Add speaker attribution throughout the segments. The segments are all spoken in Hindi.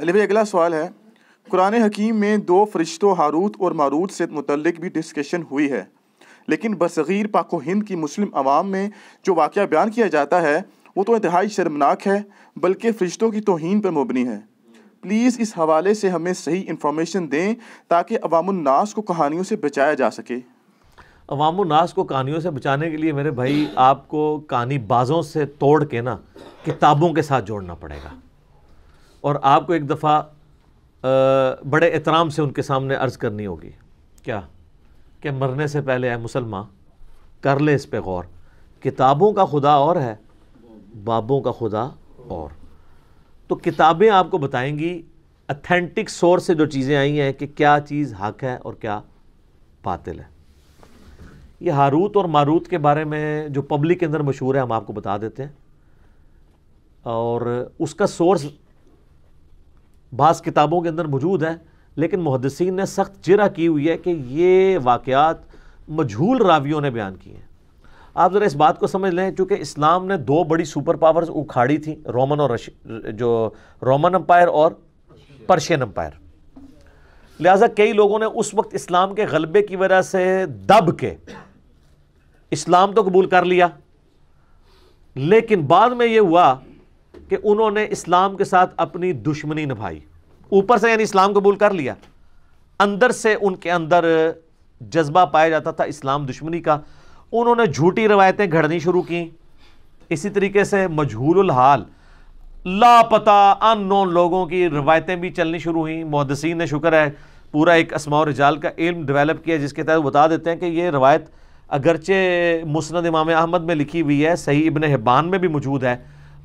Speaker 1: अली भाई अगला सवाल है कुरान हकीम में दो फरिश्तों हारूत और मारूत से मुतलक भी डिस्कशन हुई है लेकिन बसगीर पाको हिंद की मुस्लिम आवाम में जो वाक़ बयान किया जाता है वो तो इंतहाई शर्मनाक है बल्कि फरिश्तों की तोहन पर मबनी है प्लीज़ इस हवाले से हमें सही इन्फॉर्मेशन दें ताकि अवामनास को कहानियों से बचाया जा सके अवामनास को कहानियों से बचाने के लिए मेरे भाई आपको कहानी बाज़ों से तोड़ के ना किताबों के साथ जोड़ना पड़ेगा और आपको एक दफ़ा बड़े एहतराम से उनके सामने अर्ज़ करनी होगी क्या कि मरने से पहले आए मुसलमान कर ले इस पर गौर किताबों का खुदा और है बाबों का खुदा और तो किताबें आपको बताएंगी अथेंटिक सोर्स से जो चीज़ें आई हैं कि क्या चीज़ हक है और क्या बातिल है ये हारूत और मारूत के बारे में जो पब्लिक के अंदर मशहूर है हम आपको बता देते हैं और उसका सोर्स बास किताबों के अंदर मौजूद हैं लेकिन मुहदसिन ने सख्त जरा की हुई है कि ये वाक़ात मझूल रावियों ने बयान किए हैं आप ज़रा इस बात को समझ लें चूँकि इस्लाम ने दो बड़ी सुपर पावर्स उखाड़ी थी रोमन और रश जो रोमन अम्पायर और पर्शियन अम्पायर लिहाजा कई लोगों ने उस वक्त इस्लाम के गलबे की वजह से दब के इस्लाम तो कबूल कर लिया लेकिन बाद में ये हुआ कि उन्होंने इस्लाम के साथ अपनी दुश्मनी निभाई ऊपर से यानी इस्लाम कबूल कर लिया अंदर से उनके अंदर जज्बा पाया जाता था इस्लाम दुश्मनी का उन्होंने झूठी रवायतें घड़नी शुरू की इसी तरीके से मजहूल हाल लापता नोन लोगों की रवायतें भी चलनी शुरू हुई मुहदसिन ने शुक्र है पूरा एक असमा और रिजाल का इल्म डेवलप किया जिसके तहत बता देते हैं कि ये रवायत अगरचे मुस्ंद इमाम अहमद में लिखी हुई है सही इबन हिब्बान में भी मौजूद है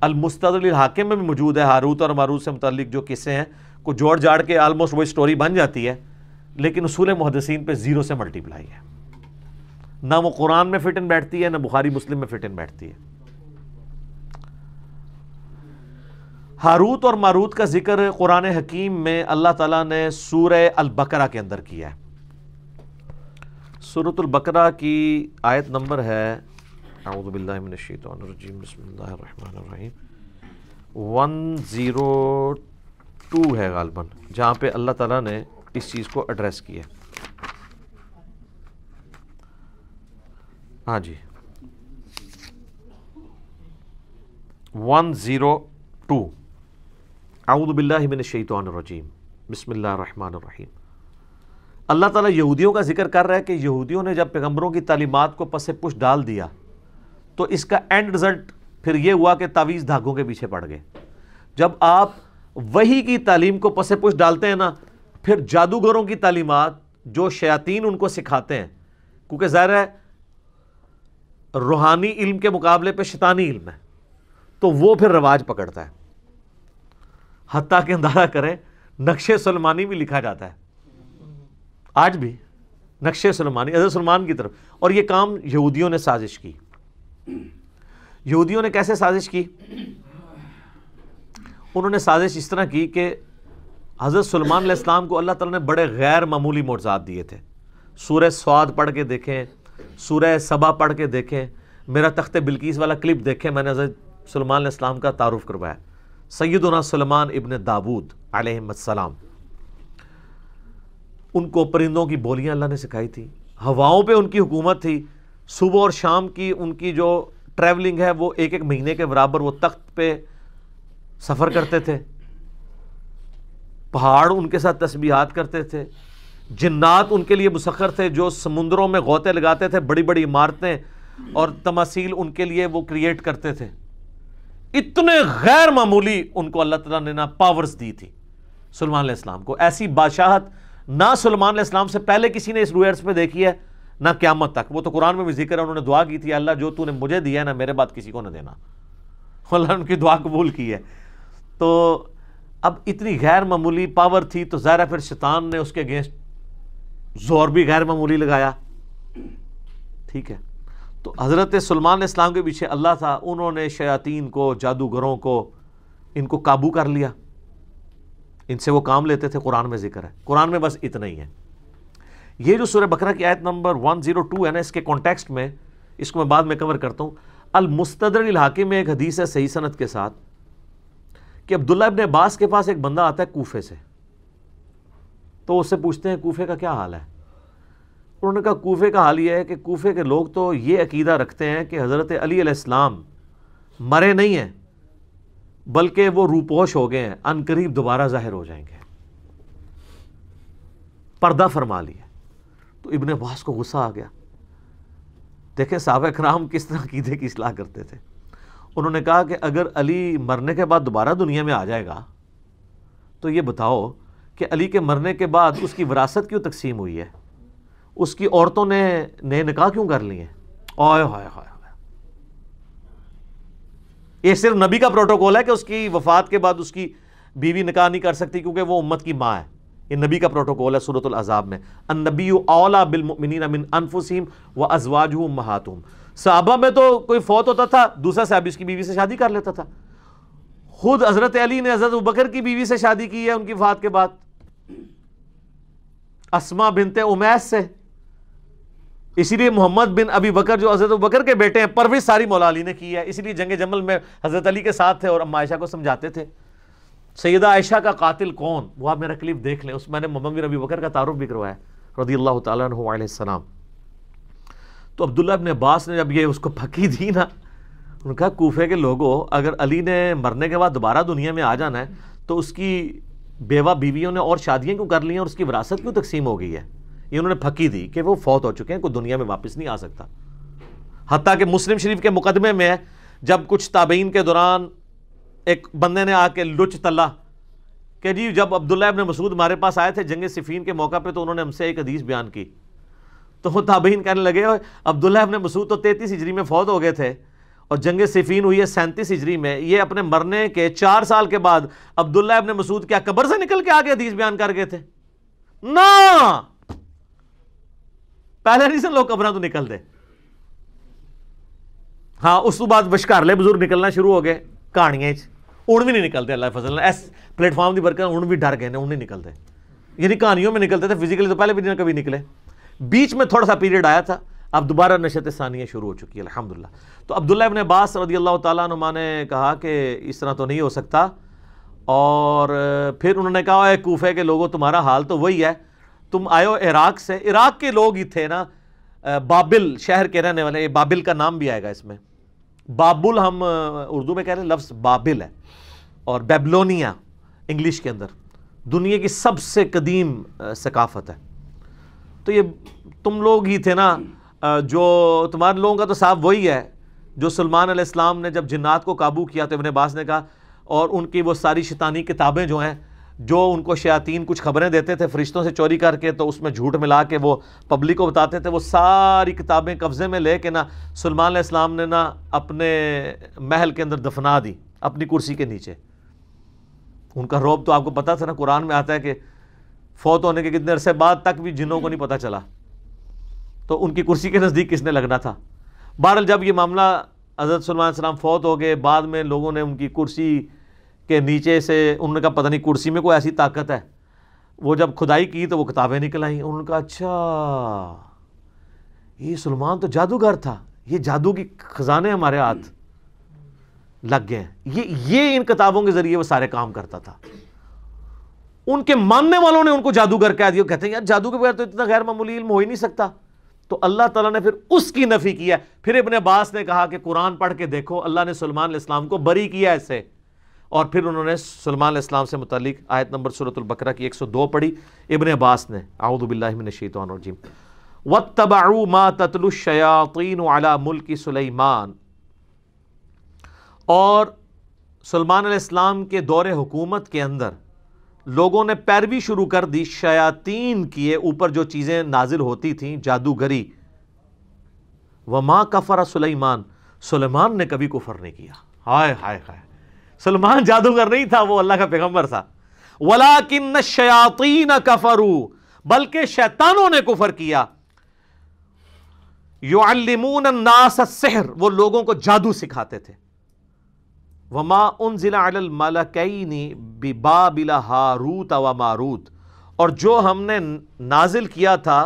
Speaker 1: अलमुस्तल हाकिम में भी मौजूद है हारूत और मारूत से मतलब जो किस्से हैं को जोड़ जाड़ के आलमोस्ट वही स्टोरी बन जाती है लेकिन उसूल मुहदसिन पर ज़ीरो से मल्टीप्लाई है ना वो कुरान में फिट इन बैठती है ना बुखारी मुस्लिम में फिट इन बैठती है हारूत और मारूत का जिक्र कुरान हकीम में अल्लाह ताला ने सूर अलबकरा के अंदर किया है सूरतुल की आयत नंबर है अज़बिल्लाशतरजीम बसमीम वन ज़ीरो टू है गालबा जहाँ पे अल्लाह ताला ने इस चीज़ को एड्रेस किया हाँ जी वन ज़ीरो टू आउदबिल्लाशतरजीम बसमीम अल्लाह ताला यहूदियों का जिक्र कर रहा है कि यहूदियों ने जब पैगंबरों की तालीमत को पसे पुश डाल दिया तो इसका एंड रिज़ल्ट फिर ये हुआ कि तावीज़ धागों के पीछे पड़ गए जब आप वही की तालीम को पसे पुश डालते हैं ना फिर जादूगरों की तालीमत जो शयातीन उनको सिखाते हैं क्योंकि ज़ाहिर है रूहानी इल्म के मुकाबले पे शैतानी इल्म है तो वो फिर रवाज पकड़ता है हती के अंदाजा करें नक्शे सलमानी भी लिखा जाता है आज भी नक्शे सलमानी अजर सलमान की तरफ और ये काम यहूदियों ने साजिश की यहूदियों ने कैसे साजिश की उन्होंने साजिश इस तरह की कि हज़रत सलमान इस्लाम को अल्लाह ताला ने बड़े गैर मामूली मोजात दिए थे सूर्य स्वाद पढ़ के देखें सूर्य सबा पढ़ के देखें मेरा तख्त बिल्किस वाला क्लिप देखें मैंने हज़रत सलमान इस्लाम का तारुफ करवाया सैदना सलमान इबन दाबूद आलम उनको परिंदों की बोलियाँ अल्लाह ने सिखाई थी हवाओं पर उनकी हुकूमत थी सुबह और शाम की उनकी जो ट्रैवलिंग है वो एक एक महीने के बराबर वो तख्त पे सफ़र करते थे पहाड़ उनके साथ तस्बीहात करते थे जिन्नात उनके लिए मुसखर थे जो समुंदरों में गोते लगाते थे बड़ी बड़ी इमारतें और तमासील उनके लिए वो क्रिएट करते थे इतने गैर मामूली उनको अल्लाह ताला ने ना पावर्स दी थी सलमान इस्लाम को ऐसी बादशाहत ना सलमान इस्लाम से पहले किसी ने इस रूयर्स पर देखी है ना क्यामत तक वो तो कुरान में भी जिक्र है उन्होंने दुआ की थी अल्लाह जो तूने मुझे दिया है ना मेरे बाद किसी को ना देना अल्लाह ने उनकी दुआ कबूल की है तो अब इतनी गैर मामूली पावर थी तो ज़ाहिर फिर शैतान ने उसके अगेंस्ट जोर भी गैर मामूली लगाया ठीक है तो हज़रत सलमान इस्लाम के पीछे अल्लाह था उन्होंने शयातीन को जादूगरों को इनको काबू कर लिया इनसे वो काम लेते थे कुरान में जिक्र है कुरान में बस इतना ही है ये जो सूर्य बकरा की आयत नंबर 102 है ना इसके कॉन्टेक्स्ट में इसको मैं बाद में कवर करता हूँ अलमुस्तर इलाके में एक हदीस है सही सनत के साथ कि अब्दुल्ला इबन अब्बास के पास एक बंदा आता है कोफे से तो उससे पूछते हैं कोफे का क्या हाल है उन्होंने कहा कोफे का हाल यह है कि कोफे के लोग तो ये अकीदा रखते हैं कि हज़रत अली मरे नहीं हैं बल्कि वो रूपोश हो गए हैं अनकरीब दोबारा ज़ाहिर हो जाएंगे पर्दा फरमा लिया तो इबन अब्बास को गुस्सा आ गया देखें सबक राम किस तरह कीदे की सलाह करते थे उन्होंने कहा कि अगर अली मरने के बाद दोबारा दुनिया में आ जाएगा तो ये बताओ कि अली के मरने के बाद उसकी विरासत क्यों तकसीम हुई है उसकी औरतों ने नए निकाह क्यों कर लिए ओए हाय हाय ये सिर्फ नबी का प्रोटोकॉल है कि उसकी वफात के बाद उसकी बीवी निकाह नहीं कर सकती क्योंकि वो उम्मत की माँ है ये नबी का प्रोटोकॉल है सूरत अजाब में नबी अला बिलमिन अमिन अनफुसम व अजवाज महातुम साहबा में तो कोई फौत होता था दूसरा साहब इसकी बीवी से शादी कर लेता था खुद हज़रत अली ने हज़रत बकर की बीवी से शादी की है उनकी फात के बाद असमा बिनते उमैस से इसीलिए मोहम्मद बिन अबी बकर जो हज़रत बकर के बेटे हैं परविज सारी मौला अली ने की है इसीलिए जंग जमल में हज़रत अली के साथ थे और अम्मा आयशा को समझाते थे सैदा आयशा का कातिल कौन वो आप मेरा क्लिप देख लें उस मैंने मम्मी रबी बकर का तारुफ भी करवाया रदी अल्लाह तुम तो अब्दुल्ला इबन अब्बास ने जब ये उसको फकी दी ना उनका कोफे के लोगों अगर अली ने मरने के बाद दोबारा दुनिया में आ जाना है तो उसकी बेवा बीवियों ने और शादियाँ क्यों कर ली हैं और उसकी विरासत क्यों तकसीम हो गई है ये उन्होंने फकी दी कि वो फौत हो चुके हैं कोई दुनिया में वापस नहीं आ सकता हती कि मुस्लिम शरीफ के मुकदमे में जब कुछ ताबीन के दौरान एक बंदे ने आके लुच तला कि जी जब अब्दुल्ला अबन मसूद हमारे पास आए थे जंग सिफीन के मौका पर तो उन्होंने हमसे एक हदीस बयान की तो ताबीन कहने लगे अब्दुल्ला अबन मसूद तो तैतीस हिजरी में फौत हो गए थे और जंग सिफीन हुई है सैंतीस हिजरी में ये अपने मरने के चार साल के बाद अब्दुल्ला अबन मसूद क्या कब्र से निकल के आगे हदीस बयान कर गए थे ना पहले नहीं से लोग कब्रा तो निकल दे हाँ उस तो बाद बशकारले बुजुर्ग निकलना शुरू हो गए कहानियाँ हूँ भी नहीं निकलते अल्लाह फसल इस प्लेटफॉर्म की बरकत हूँ भी डर गए हैं हूँ नहीं निकलते यानी कहानियों में निकलते थे फिजिकली तो पहले भी ना कभी निकले बीच में थोड़ा सा पीरियड आया था अब दोबारा नशत सानिया शुरू हो चुकी है अलहमदिल्ला तो अब्दुल्ला इबन अब्बास रदी अल्लाह तुमा ने कहा कि इस तरह तो नहीं हो सकता और फिर उन्होंने कहा कूफे के लोगों तुम्हारा हाल तो वही है तुम आयो इराक से इराक के लोग ही थे ना बाबिल शहर के रहने वाले बाबिल का नाम भी आएगा इसमें बाबुल हम उर्दू में कह रहे हैं लफ्ज़ बाबिल है और बेबलोनिया इंग्लिश के अंदर दुनिया की सबसे कदीम सकाफत है तो ये तुम लोग ही थे ना जो तुम्हारे लोगों का तो साफ वही है जो सलमान इस्लाम ने जब जिन्नात को काबू किया तो इबन बास ने कहा और उनकी वो सारी शैतानी किताबें जो हैं जो उनको शयातीन कुछ खबरें देते थे फरिश्तों से चोरी करके तो उसमें झूठ मिला के वो पब्लिक को बताते थे वो सारी किताबें कब्ज़े में ले ना सलमान इस्लाम ने ना अपने महल के अंदर दफना दी अपनी कुर्सी के नीचे उनका रोब तो आपको पता था ना कुरान में आता है कि फौत होने के कितने अरसे बाद तक भी जिन्हों को नहीं पता चला तो उनकी कुर्सी के नज़दीक किसने लगना था बहरल जब ये मामला हज़रत सलमान सलाम फौत हो गए बाद में लोगों ने उनकी कुर्सी कि नीचे से उन्होंने कहा पता नहीं कुर्सी में कोई ऐसी ताकत है वो जब खुदाई की तो वो किताबें निकल आई उन्होंने कहा अच्छा ये सलमान तो जादूगर था ये जादू की खजाने हमारे हाथ लग गए ये ये इन किताबों के जरिए वो सारे काम करता था उनके मानने वालों ने उनको जादूगर कह दिया कहते हैं यार जादू के बगैर तो इतना गैर मामूली इल्म हो ही नहीं सकता तो अल्लाह ताला ने फिर उसकी नफ़ी किया फिर इबन अब्बास ने कहा कि कुरान पढ़ के देखो अल्लाह ने सलमान इस्लाम को बरी किया इससे और फिर उन्होंने सलमान इस्लाम से मुतलिक आयत नंबर सूरतुल्बकर की एक सौ दो पढ़ी इबन अब्बास ने आउदबिल्लाशीतवानजीम व तबाऊ मा ततलुशयातीन अला मुल्क सलेमान और सलमान इस्लाम के दौर हुकूमत के अंदर लोगों ने पैरवी शुरू कर दी शयातीन किए ऊपर जो चीज़ें नाजिल होती थीं जादूगरी व माँ कफर सलेमान सलेमान ने कभी कुफर नहीं किया हाय हाय हाय सलमान जादूगर नहीं था वो अल्लाह का पैगम्बर था वला किन्न न कफरू बल्कि शैतानों ने कुफर किया योमून नास वो लोगों को जादू सिखाते थे वमा उन जिलामलकैनी बिबाबिला हारूत व मारूत और जो हमने नाजिल किया था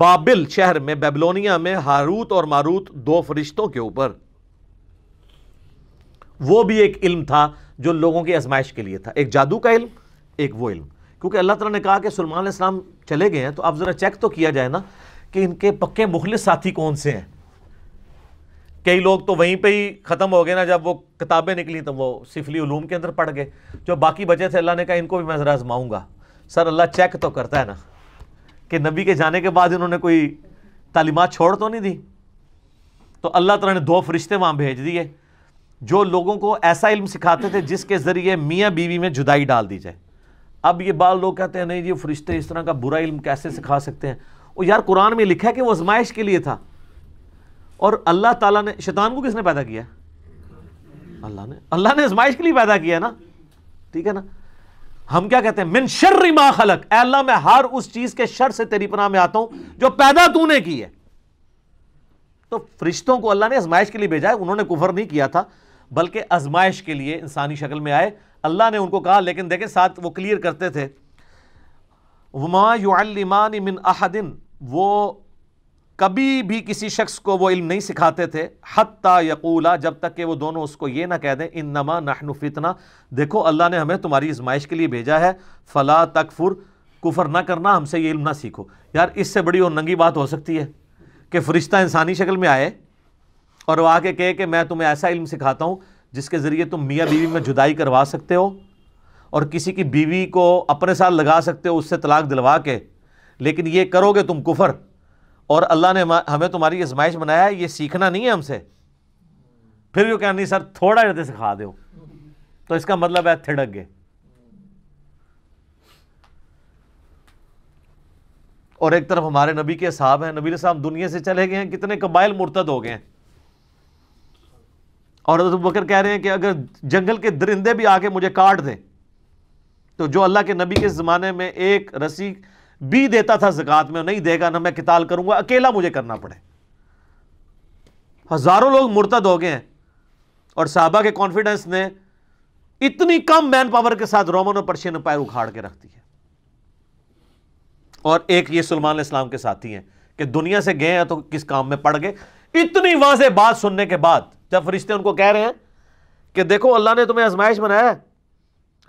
Speaker 1: बाबिल शहर में बेबलोनिया में हारूत और मारूत दो फरिश्तों के ऊपर वो भी एक इल्म था जो लोगों की आजमाइश के लिए था एक जादू का इल्म एक वो इल्म क्योंकि अल्लाह तला ने कहा कि सलमान इस्लाम चले गए हैं तो अब ज़रा चेक तो किया जाए ना कि इनके पक्के मुखलिस साथी कौन से हैं कई लोग तो वहीं पे ही ख़त्म हो गए ना जब वो किताबें निकली तो वो सिफली उलूम के अंदर पढ़ गए जो बाकी बचे थे अल्लाह ने कहा इनको भी मैं ज़रा आजमाऊँगा सर अल्लाह चेक तो करता है ना कि नबी के जाने के बाद इन्होंने कोई तालीमत छोड़ तो नहीं दी तो अल्लाह तला ने दो फरिश्ते वहाँ भेज दिए जो लोगों को ऐसा इल्म सिखाते थे जिसके ज़रिए मियाँ बीवी में जुदाई डाल दी जाए अब ये बाल लोग कहते हैं नहीं जी फरिश्ते इस तरह का बुरा इल्म कैसे सिखा सकते हैं वो यार कुरान में लिखा है कि वो आजमाइश के लिए था और अल्लाह ताला ने शैतान को किसने पैदा किया अल्लाह ने अल्लाह ने आजमाइश के लिए पैदा किया ना ठीक है ना हम क्या कहते हैं मिन शर्र मा खलक अल्लाह मैं हर उस चीज के शर से तेरी पनाह में आता हूं जो पैदा तूने की है तो फरिश्तों को अल्लाह ने आजमाइश के लिए भेजा है उन्होंने कुफर नहीं किया था बल्कि आजमाइश के लिए इंसानी शक्ल में आए अल्लाह ने उनको कहा लेकिन देखें साथ वो क्लियर करते थे वमा युमान मिन अहदिन वो कभी भी किसी शख्स को वो इल्म नहीं सिखाते थे हत्ता यकूला जब तक कि वो दोनों उसको ये ना कह दें इन नमा नहनु फितना देखो अल्लाह ने हमें तुम्हारी आजमाइश के लिए भेजा है फ़ला तकफुर कुफर ना करना हमसे ये इल्म ना सीखो यार इससे बड़ी और नंगी बात हो सकती है कि फ़रिश्ता इंसानी शक्ल में आए और वो आके कहे कि मैं तुम्हें ऐसा इल्म सिखाता हूँ जिसके ज़रिए तुम मियाँ बीवी में जुदाई करवा सकते हो और किसी की बीवी को अपने साथ लगा सकते हो उससे तलाक दिलवा के लेकिन ये करोगे तुम कुफर और अल्लाह ने हमें तुम्हारी आजमाइश बनाया है ये सीखना नहीं है हमसे फिर वो कह नहीं सर थोड़ा जैसे सिखा दो तो इसका मतलब है थिड़क गए और एक तरफ हमारे नबी के साहब हैं नबी साहब दुनिया से चले गए हैं कितने कबाइल मुर्तद हो गए हैं और हजरत बकर कह रहे हैं कि अगर जंगल के दरिंदे भी आके मुझे काट दें तो जो अल्लाह के नबी के ज़माने में एक रसी भी देता था जक़ात में नहीं देगा ना मैं किताल करूँगा अकेला मुझे करना पड़े हज़ारों लोग मुर्तद हो गए हैं और साहबा के कॉन्फिडेंस ने इतनी कम मैन पावर के साथ रोमन और पर्शियन अंपायर उखाड़ के रख दी है और एक ये सलमान इस्लाम के साथी हैं कि दुनिया से गए हैं तो किस काम में पड़ गए इतनी वाज बात सुनने के बाद जब फरिश्ते उनको कह रहे हैं कि देखो अल्लाह ने तुम्हें आजमाइश बनाया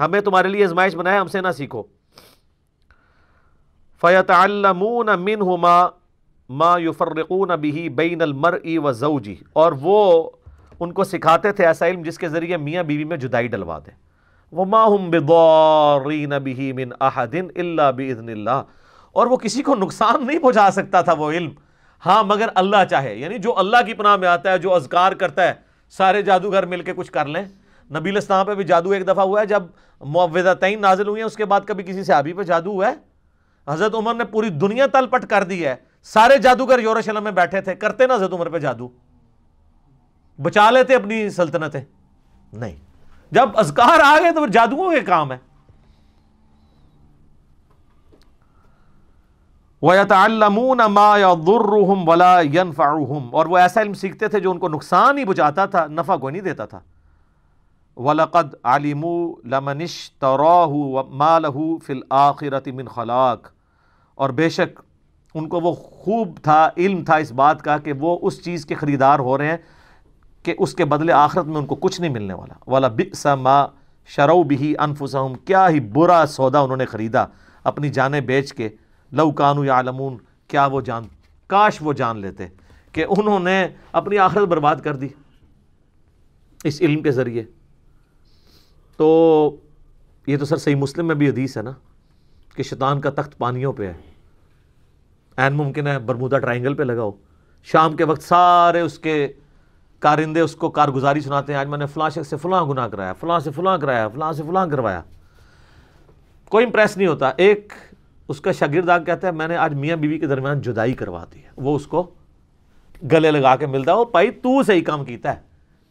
Speaker 1: हमें तुम्हारे लिए आजमाइश बनाया हमसे ना सीखो फ़यतमून मिन हुमा माँ युफ़रकून बिही बैन अलमर ई व और वो उनको सिखाते थे ऐसा इल्म जिसके ज़रिए मियाँ बीवी में जुदाई डलवा दें व माहम बेदौरीन बिही मिन अहदिन अल्ला बिजन और वो किसी को नुकसान नहीं पहुँचा सकता था वो इल्म हाँ मगर अल्लाह चाहे यानी जो अल्लाह की पनाह में आता है जो अजगार करता है सारे जादूगर के कुछ कर लें नबील इस्लाम पर भी जादू एक दफ़ा हुआ है जब तयन नाजिल हुई हैं उसके बाद कभी किसी से सहाबी पर जादू हुआ है हज़रत उमर ने पूरी दुनिया तलपट कर दी है सारे जादूगर यूरोशलम में बैठे थे करते ना हज़रत उमर पर जादू बचा लेते अपनी सल्तनतें नहीं जब अजगार आ गए तो जादुओं के काम है वयतमून मायाम वला यनफ़ाहम और वो ऐसा इल्म सीखते थे जो उनको नुकसान ही बुझाता था नफ़ा को नहीं देता था वलक़द आलिमू लमनश तरह मालहू फ़िल आखिरत मिन खलाक और बेशक उनको वो खूब था इल्म था इस बात का कि वो उस चीज़ के ख़रीदार हो रहे हैं कि उसके बदले आखिरत में उनको कुछ नहीं मिलने वाला वाला बिसमा शरऊ बिही अनफुसहम क्या ही बुरा सौदा उन्होंने ख़रीदा अपनी जानें बेच के लवकानू या आलमून क्या वो जान काश वो जान लेते कि उन्होंने अपनी आखिरत बर्बाद कर दी इस इल्म के ज़रिए तो ये तो सर सही मुस्लिम में भी हदीस है ना कि शैतान का तख्त पानियों पे है एन मुमकिन है बरमूदा ट्राइंगल पे लगाओ शाम के वक्त सारे उसके कारिंदे उसको कारगुजारी सुनाते हैं आज मैंने फ़लाँ शख्स से फ़लाँ गुनाह कराया फ़लाँ से फ़लाँ कराया फ़लाँ से फ़लाँ करवाया कोई इंप्रेस नहीं होता एक उसका शागिर्द आग कहता है मैंने आज मियाँ बीवी के दरमियान जुदाई करवा दी है वो उसको गले लगा के मिलता है वो भाई तू सही काम कीता है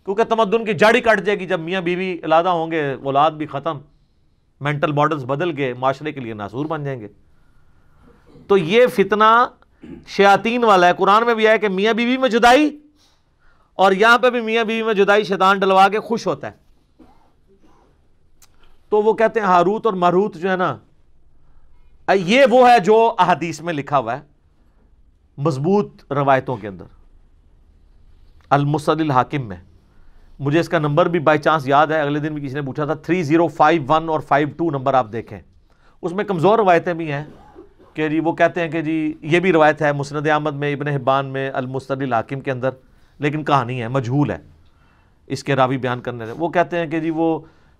Speaker 1: क्योंकि तमदन की जाड़ी कट जाएगी जब मियाँ बीवी अलादा होंगे औलाद भी ख़त्म मेंटल मॉडल्स बदल गए माशरे के लिए नासूर बन जाएंगे तो ये फितना शयातीन वाला है कुरान में भी आया कि मियाँ बीवी में जुदाई और यहाँ पर भी मियाँ बीवी में जुदाई शैतान डलवा के खुश होता है तो वो कहते हैं हारूत और मारूत जो है ना ये वो है जो अहादीस में लिखा हुआ है मजबूत रवायतों के अंदर अलमुसल हाकिम में मुझे इसका नंबर भी बाई चांस याद है अगले दिन भी किसी ने पूछा था थ्री ज़ीरो फाइव वन और फाइव टू नंबर आप देखें उसमें कमज़ोर रवायतें भी हैं कि जी वो कहते हैं कि जी ये भी रवायत है मुसनद आमद में इबन हिब्बान में अलमुसल हाकिम के अंदर लेकिन कहानी है मजहूल है इसके रावी बयान करने वो कहते हैं कि जी वो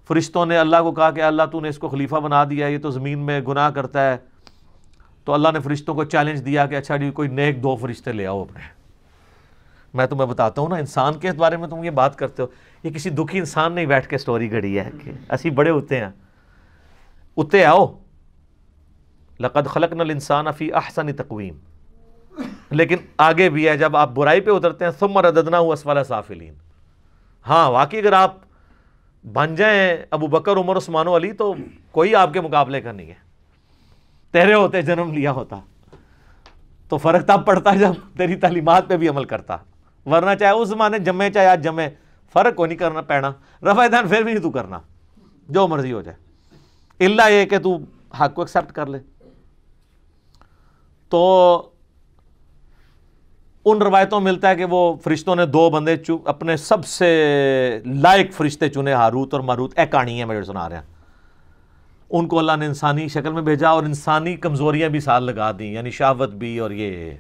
Speaker 1: फरिश्तों ने अल्लाह को कहा कि अल्लाह तूने इसको खलीफा बना दिया ये तो ज़मीन में गुनाह करता है तो अल्लाह ने फरिश्तों को चैलेंज दिया कि अच्छा जी कोई नेक दो फरिश्ते ले आओ अपने मैं तुम्हें बताता हूँ ना इंसान के बारे में तुम ये बात करते हो ये किसी दुखी इंसान ने बैठ के स्टोरी घड़ी है कि असी बड़े होते हैं उते आओ लकद खलक नल इंसान अफ़ी अहसन तकवीम लेकिन आगे भी है जब आप बुराई पर उतरते हैं सुमर रदना हुआ असवाला साफिलीन हाँ वाकई अगर आप बन जाए अबू बकर उमर उस्मान अली तो कोई आपके मुकाबले का नहीं है तेरे होते जन्म लिया होता तो फ़र्क तब पड़ता जब तेरी तालीमत पे भी अमल करता वरना चाहे उस जमाने जमे चाहे आज जमे फ़र्क को नहीं करना पैना रफादान फिर भी नहीं तू करना जो मर्जी हो जाए इल्ला ये कि तू हक को एक्सेप्ट कर ले तो उन रवायतों मिलता है कि वो फरिश्तों ने दो बंदे अपने सबसे लायक फरिश्ते चुने हारूत और मारूत ए कहानी है मैं सुना रहा उनको अल्लाह ने इंसानी शक्ल में भेजा और इंसानी कमजोरियां भी साल लगा दी यानी शावत भी और ये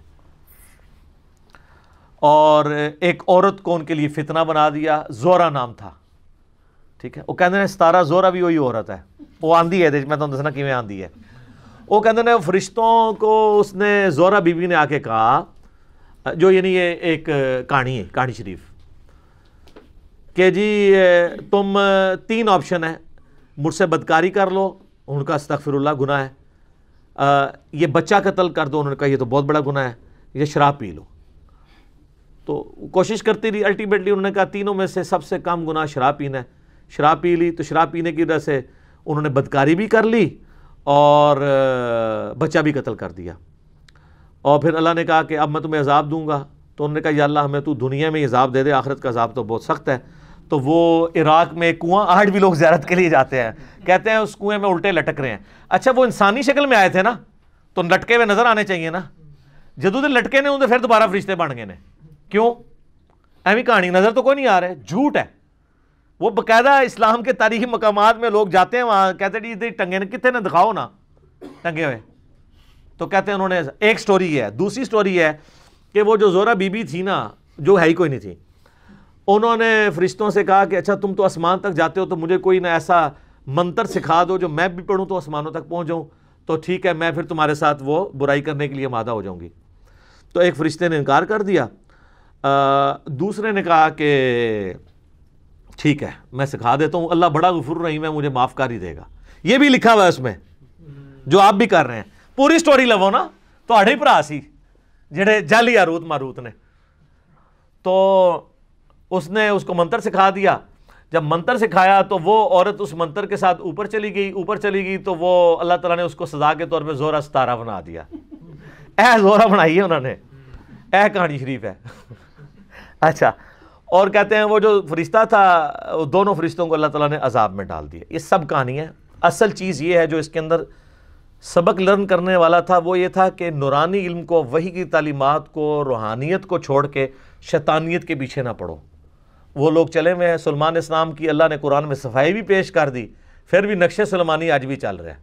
Speaker 1: और एक औरत को उनके लिए फितना बना दिया जोरा नाम था ठीक है वो कहते हैं सतारा जोरा भी वही औरत है वो आंदी है मैं तुम तो दसना किमें आंदी है वो कहते हैं फरिश्तों को उसने जोरा बीबी ने आके कहा जो यानी ये एक कहानी है कहानी शरीफ के जी तुम तीन ऑप्शन है मुझसे बदकारी कर लो उनका अस्तफिरल्ला गुना है आ, ये बच्चा कत्ल कर दो उन्होंने कहा ये तो बहुत बड़ा गुना है ये शराब पी लो तो कोशिश करती रही अल्टीमेटली उन्होंने कहा तीनों में से सबसे कम गुना शराब पीना है शराब पी ली तो शराब पीने की वजह से उन्होंने बदकारी भी कर ली और बच्चा भी कत्ल कर दिया और फिर अल्लाह ने कहा कि अब मैं तुम्हें अजाब दूंगा तो उन्होंने कहा अल्लाह हमें तो दुनिया में अजाब दे दे आखिरत का अजाब तो बहुत सख्त है तो वो इराक में कुआं आठ भी लोग ज्यारत के लिए जाते हैं कहते हैं उस कुएं में उल्टे लटक रहे हैं अच्छा वो इंसानी शक्ल में आए थे ना तो लटके हुए नजर आने चाहिए ना जो तो लटके ने होंगे फिर दोबारा फरिश्ते बन गए ने क्यों एवं कहानी नज़र तो कोई नहीं आ रहा है झूठ है वो बकायदा इस्लाम के तारीखी मकाम में लोग जाते हैं वहाँ कहते हैं जी टंगे ने कितने ना दिखाओ ना टंगे हुए तो कहते हैं उन्होंने एक स्टोरी है दूसरी स्टोरी है कि वो जो जोरा बीबी थी ना जो है ही कोई नहीं थी उन्होंने फरिश्तों से कहा कि अच्छा तुम तो आसमान तक जाते हो तो मुझे कोई ना ऐसा मंत्र सिखा दो जो मैं भी पढ़ूँ तो आसमानों तक पहुँच जाऊँ तो ठीक है मैं फिर तुम्हारे साथ वो बुराई करने के लिए मादा हो जाऊँगी तो एक फरिश्ते ने इनकार कर दिया आ, दूसरे ने कहा कि ठीक है मैं सिखा देता हूँ अल्लाह बड़ा गफुर रही मैं मुझे माफ़ कर ही देगा ये भी लिखा हुआ है उसमें जो आप भी कर रहे हैं पूरी स्टोरी लवो ना તો तो અઢી भरा सी जेडे जाली रूत मारूत ने तो उसने उसको मंत्र सिखा दिया जब मंत्र सिखाया तो वो औरत उस मंत्र के साथ ऊपर चली गई ऊपर चली गई तो वो अल्लाह ताला ने उसको सजा के तौर पे जोरा सतारा बना दिया ऐ जोरा बनाई है उन्होंने ऐह कहानी शरीफ है अच्छा और कहते हैं वो जो फरिश्ता था दोनों फरिश्तों को अल्लाह ताला ने अजाब में डाल दिया ये सब कहानी है असल चीज़ ये है जो इसके अंदर सबक लर्न करने वाला था वो ये था कि नुरानी इल्म को वही की तालीमत को रूहानियत को छोड़ के शैतानियत के पीछे ना पड़ो वो लोग चले हुए हैं सलमान इस्लाम की अल्लाह ने कुरान में सफाई भी पेश कर दी फिर भी नक्शे सलमानी आज भी चल रहा है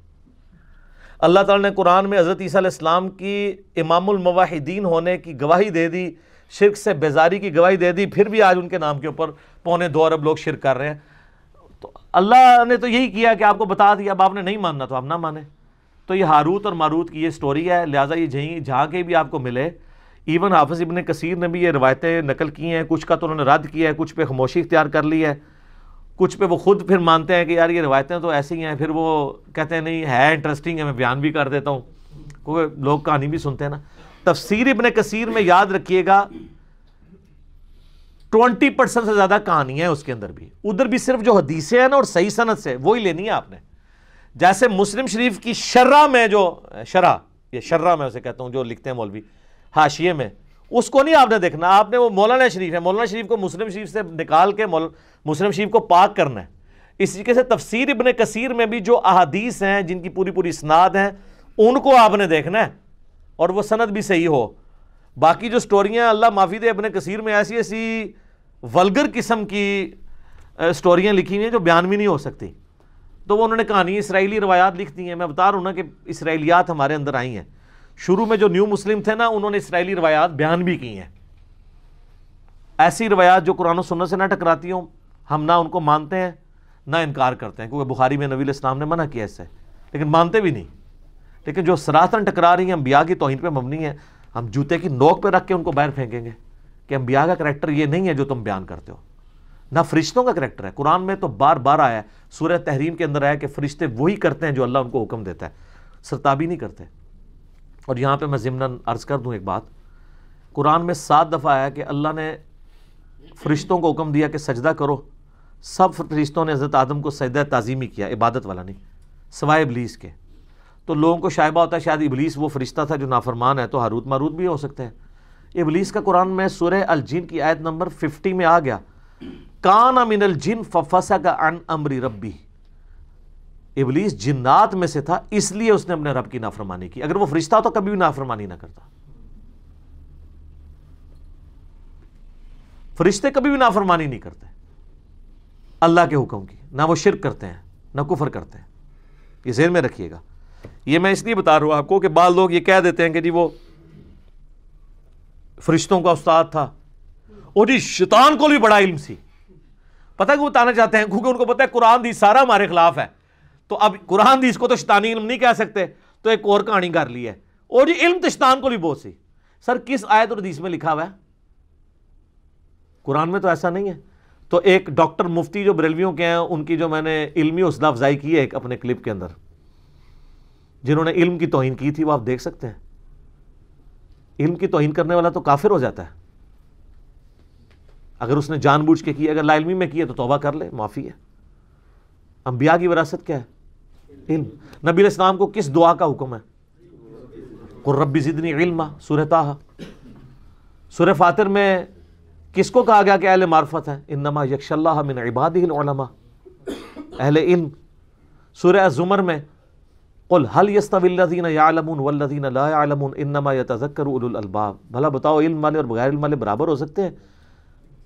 Speaker 1: अल्लाह ताला ने कुरान में हज़रत ईसीम की इमामुलमवाहिदीन होने की गवाही दे दी शिरक से बेजारी की गवाही दे दी फिर भी आज उनके नाम के ऊपर पौने दो अरब लोग शिरक कर रहे हैं तो अल्लाह ने तो यही किया कि आपको बता दिया अब आपने नहीं मानना तो आप ना माने तो ये हारूत और मारूत की ये स्टोरी है लिहाजा ये जहीं जहाँ के भी आपको मिले इवन हाफिज इबन कसीर ने भी ये रवायतें नकल की हैं कुछ का तो उन्होंने रद्द किया है कुछ पे खामोशी इख्तियार कर ली है कुछ पे वो खुद फिर मानते हैं कि यार ये रवायतें तो ऐसी ही हैं फिर वो कहते हैं नहीं है इंटरेस्टिंग है मैं बयान भी कर देता हूँ क्योंकि लोग कहानी भी सुनते हैं ना तफसीर इबन कसीर में याद रखिएगा ट्वेंटी परसेंट से ज़्यादा कहानियाँ हैं उसके अंदर भी उधर भी सिर्फ जो हदीसें हैं ना और सही सनत से वही लेनी है आपने जैसे मुस्लिम शरीफ की शर्रा में जो शरा ये शर्रा में उसे कहता हूँ जो लिखते हैं मौलवी हाशिए में उसको नहीं आपने देखना आपने वो मौलाना शरीफ है मौलाना शरीफ को मुस्लिम शरीफ से निकाल के मुस्लिम शरीफ को पाक करना है इस तरीके से तफसीर इबन कसीर में भी जो अहादीस हैं जिनकी पूरी पूरी स्नाद हैं उनको आपने देखना है और वह सनद भी सही हो बाकी जो स्टोरियाँ अल्लाह माफी दे अपने कसीर में ऐसी ऐसी वलगर किस्म की स्टोरियाँ लिखी हुई हैं जो बयान भी नहीं हो सकती तो वो उन्होंने कहानी इसराइली रवायात लिख दी है मैं बता रहा हूँ ना कि इसराइलियात हमारे अंदर आई हैं शुरू में जो न्यू मुस्लिम थे ना उन्होंने इसराइली रवायात बयान भी की हैं ऐसी रवायात जो कुरान सुन से ना टकराती हूँ हम ना उनको मानते हैं ना इनकार करते हैं क्योंकि बुखारी में नबी इस्लाम ने मना किया इससे लेकिन मानते भी नहीं लेकिन जो सरातन टकरा रही हैं अम्बिया की तोहिन पर मबनी है हम जूते की नोक पर रख के उनको बाहर फेंकेंगे कि अम्बिया का करेक्टर ये नहीं है जो तुम बयान करते हो ना फरिश्तों का करेक्टर है कुरान में तो बार बार आया सूर्य तहरीम के अंदर आया कि फरिश्ते वही करते हैं जो अल्लाह उनको हुक्म देता है सरताबी नहीं करते और यहाँ पर मैं जिमन अर्ज़ कर दूँ एक बात कुरान में सात दफ़ा आया कि अल्लाह ने फरिश्तों को हुक्म दिया कि सजदा करो सब फरिश्तों ने हज़रत आदम को सजद ताज़ीमी किया इबादत वाला नहीं सवाए इबलीस के तो लोगों को शायबा होता है शायद इबलीस वो फरिश्ता था जो नाफरमान है तो हारूद मारूद भी हो सकते हैं इबलीस का कुरान में सुरह अलजीन की आयत नंबर फिफ्टी में आ गया कान अमिनल जिन फसा का अन अमरी रब्बी इबलीस जिन्नात में से था इसलिए उसने अपने रब की नाफरमानी की अगर वो फरिश्ता तो कभी भी नाफरमानी ना करता फरिश्ते कभी भी नाफरमानी नहीं करते अल्लाह के हुक्म की ना वो शिरक करते हैं ना कुफर करते हैं ये जेहन में रखिएगा ये मैं इसलिए बता रहा हूं आपको कि बाद लोग ये कह देते हैं कि जी वो फरिश्तों का उस्ताद था और जी शैतान को भी बड़ा इल्म सी पता क्यों बताना चाहते हैं क्योंकि उनको पता है कुरान दी सारा हमारे खिलाफ है तो अब कुरान दी को तो शैतानी इल्म नहीं कह सकते तो एक और कहानी कर ली है और जी इल्म तो शैतान को भी बहुत सी सर किस आयत और हदीस में लिखा हुआ है कुरान में तो ऐसा नहीं है तो एक डॉक्टर मुफ्ती जो बरेलवियों के हैं उनकी जो मैंने इल्मी हौसला अफजाई की है एक अपने क्लिप के अंदर जिन्होंने इल्म की तोहन की थी वो आप देख सकते हैं इल्म की तोहन करने वाला तो काफिर हो जाता है अगर उसने जानबूझ के किया अगर लाइलमी में किया तो तोबा कर ले माफ़ी है अम्बिया की विरासत क्या है इल्म नबी इस्लाम को किस दुआ का हुक्म है कुर्रबी ज़िदनी इल्मा सुरह सुर फातिर में किसको कहा गया कि अहल मार्फत है इन नमा यकशल्ला मिन इबादमा अहल इल्म सुर जुमर में कुल हल यस्तविल्लिन यालमून वल्लिन लालमून इन नमा यतकर उलबाब भला बताओ इल्म वाले और बगैर इल्म वाले बराबर हो सकते हैं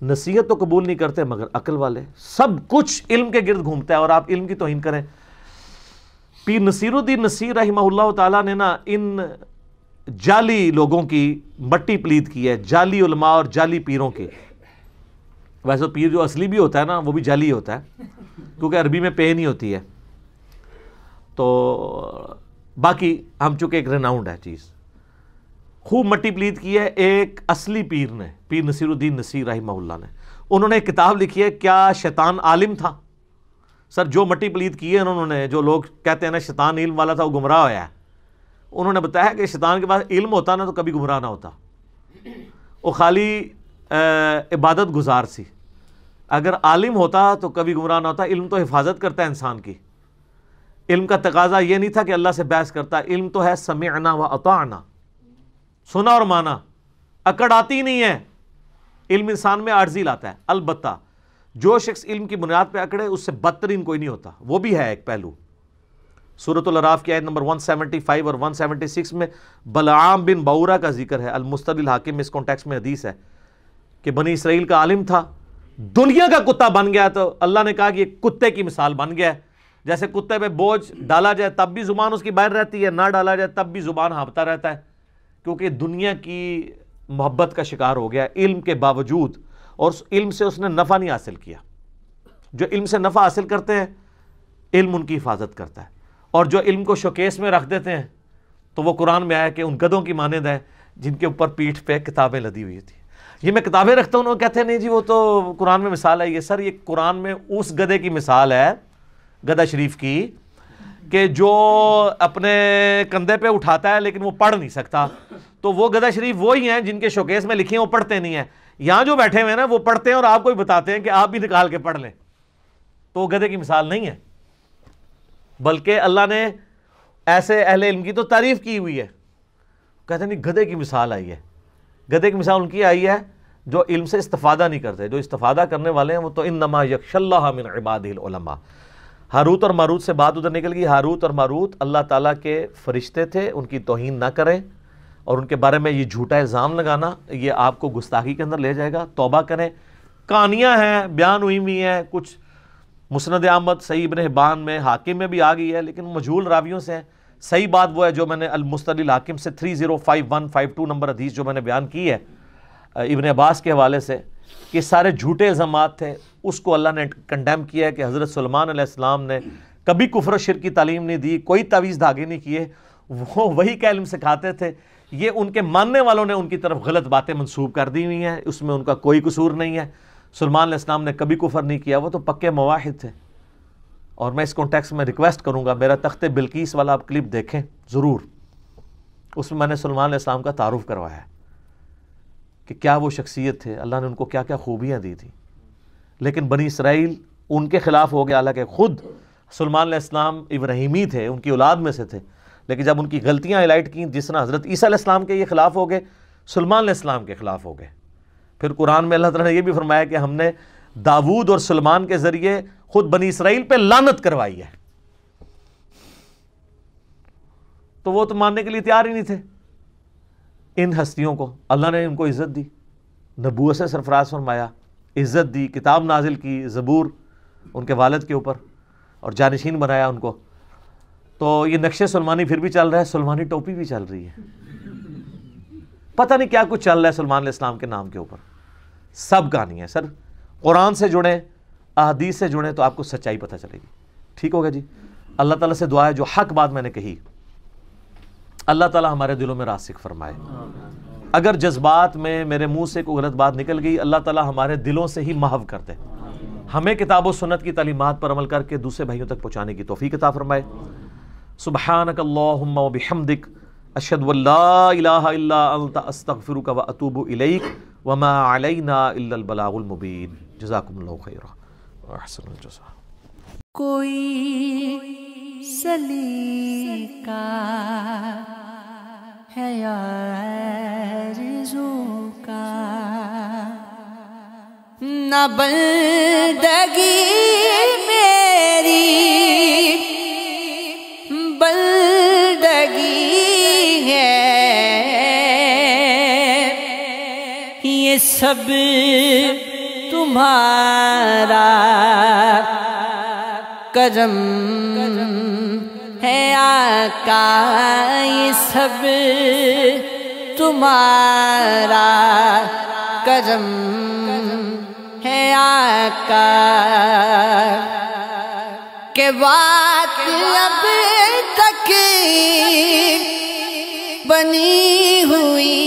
Speaker 1: नसीहत तो कबूल नहीं करते मगर अकल वाले सब कुछ इल्म के गिर्द घूमता है और आप इल्म की तोहिन करें पीर नसीरुद्दीन नसीर रही ताला ने ना इन जाली लोगों की मट्टी प्लीत की है जाली उलमा और जाली पीरों की वैसे तो पीर जो असली भी होता है ना वो भी जाली होता है क्योंकि अरबी में पे नहीं होती है तो बाकी हम चूँकि एक रेनाउंड है चीज़ खूब मट्टी प्लीत की है एक असली पीर ने पीर नसीरुद्दीन नसीर रही ने उन्होंने एक किताब लिखी है क्या शैतान आलिम था सर जो मट्टी प्लीत की है उन्होंने जो लोग कहते हैं ना शैतान इल्म वाला था वो गुमराह होया है उन्होंने बताया कि शैतान के पास इल्म होता ना तो कभी गुमराह ना होता वो खाली इबादत गुजार सी अगर आलिम होता तो कभी गुमराह ना होता इल्म तो हिफाजत करता है इंसान की इल्म का तकाजा ये नहीं था कि अल्लाह से बहस करता इल्म तो है आना व अताना सुना और माना अकड़ आती नहीं है इल्म इंसान में आर्जी लाता है अलबत् जो शख्स इल्म की बुनियाद पर अकड़े उससे बदतरीन कोई नहीं होता वो भी है एक पहलू सूरतराफ़ की आयत नंबर 175 और 176 में बलाम बिन बाउरा का जिक्र है अलमुस्तबिल हाकिम इस कॉन्टेक्स में हदीस है कि बनी इसराइल का आलिम था दुनिया का कुत्ता बन गया तो अल्लाह ने कहा कि कुत्ते की मिसाल बन गया है जैसे कुत्ते पर बोझ डाला जाए तब भी ज़ुबान उसकी बाहर रहती है ना डाला जाए तब भी ज़ुबान हाँपता रहता है क्योंकि दुनिया की मोहब्बत का शिकार हो गया इल्म के बावजूद और उस इल्म से उसने नफ़ा नहीं हासिल किया जो इल्म से नफ़ा हासिल करते हैं इल्म उनकी हिफाजत करता है और जो इल्म को शोकेस में रख देते हैं तो वो कुरान में आया कि उन गदों की मानद है जिनके ऊपर पीठ पे किताबें लदी हुई थी ये मैं किताबें रखता हूँ उन्होंने कहते हैं नहीं जी वो तो कुरान में मिसाल है ये सर ये कुरान में उस गदे की मिसाल है गदा शरीफ की कि जो अपने कंधे पे उठाता है लेकिन वो पढ़ नहीं सकता तो वो गदा शरीफ वही हैं जिनके शोकेस में लिखे हैं वो पढ़ते नहीं हैं यहाँ जो बैठे हुए हैं ना वो पढ़ते हैं और आपको भी बताते हैं कि आप भी निकाल के पढ़ लें तो गधे की मिसाल नहीं है बल्कि अल्लाह ने ऐसे अहले इल्म की तो तारीफ़ की हुई है कहते नहीं गधे की मिसाल आई है गधे की मिसाल उनकी आई है जो इल्म से इस्तफ़ादा नहीं करते जो इस्तफ़ादा करने वाले हैं वो तो इन नमा यकशल्ला मिन इबादिलमा हारूत और मारूत से बात उधर निकल गई हारूत और मारूत अल्लाह ताला के फरिश्ते थे उनकी तोहन ना करें और उनके बारे में ये झूठा इल्ज़ाम लगाना ये आपको गुस्ताखी के अंदर ले जाएगा तोबा करें कहानियाँ हैं बयान हुई हुई हैं कुछ मुसनद अहमद सही इबन हिबान में हाकिम में भी आ गई है लेकिन मजहूल रावियों से हैं सही बात वो है जो मैंने अलमुस्तल हाकिम से three zero five one five two number हदीस जो मैंने बयान की है इबन अब्बास के हवाले से कि सारे झूठे इल्ज़ाम थे उसको अल्लाह ने कंडेम किया है कि हज़रत सलमान आसमाम ने कभी कुफर शिर की तालीम नहीं दी कोई तावीज़ धागे नहीं किए वो वही क्या इलम सिखाते थे ये उनके मानने वालों ने उनकी तरफ गलत बातें मंसूब कर दी हुई हैं उसमें उनका कोई कसूर नहीं है सलमान इस्लाम ने कभी कुफर नहीं किया वो तो पक्के मवाहिद थे और मैं इस कॉन्टेक्स्ट में रिक्वेस्ट करूँगा मेरा तख्त बिल्किस वाला आप क्लिप देखें ज़रूर उसमें मैंने सलमान इस्लाम का तारुफ करवाया है कि क्या वो शख्सियत थे अल्लाह ने उनको क्या क्या खूबियाँ दी थी लेकिन बनी इसराइल उनके ख़िलाफ़ हो गया हालांकि ख़ुद सलमान इस्लाम इब्राहिमी थे उनकी औलाद में से थे लेकिन जब उनकी गलतियाँ हाईलाइट की जिस तरह हज़रत ईसा इस्लाम के ये ख़िलाफ़ हो गए सलमान इस्लाम के ख़िलाफ़ हो गए फिर कुरान में अल्लाह तला ने यह भी फरमाया कि हमने दाऊद और सलमान के ज़रिए ख़ुद बनी इसराइल पर लानत करवाई है तो वो तो मानने के लिए तैयार ही नहीं थे इन हस्तियों को अल्लाह ने इनको इज़्ज़त दी नबूत से सरफराज फरमाया इज़्ज़त दी किताब नाजिल की ज़बूर उनके वालद के ऊपर और जानशीन बनाया उनको तो ये नक्शे सलमानी फिर भी चल रहा है सलमानी टोपी भी चल रही है पता नहीं क्या कुछ चल रहा है सलमान इस्लाम के नाम के ऊपर सब कहानी है सर कुरान से जुड़े अहदीस से जुड़े तो आपको सच्चाई पता चलेगी ठीक होगा जी अल्लाह ताला से दुआ है जो हक बात मैंने कही अल्लाह ताला हमारे दिलों में रासिक फरमाए अगर जज्बात में मेरे मुंह से कोई गलत बात निकल गई अल्लाह ताला हमारे दिलों से ही महव कर दे हमें किताब व सुनत की तलीमत पर अमल करके दूसरे भाइयों तक पहुँचाने की तोफ़ी किताब फरमाए सुबहानकल्लाबिहमदिक अशद अस्तफ़िर व अतूब इलैक वमा अलबलामुबीन जजाकम खैर कोई सली का न बंदगी मेरी बंदगी है ये सब तुम्हारा करम है आका ये सब तुम्हारा करम आका के बात अब तक बनी हुई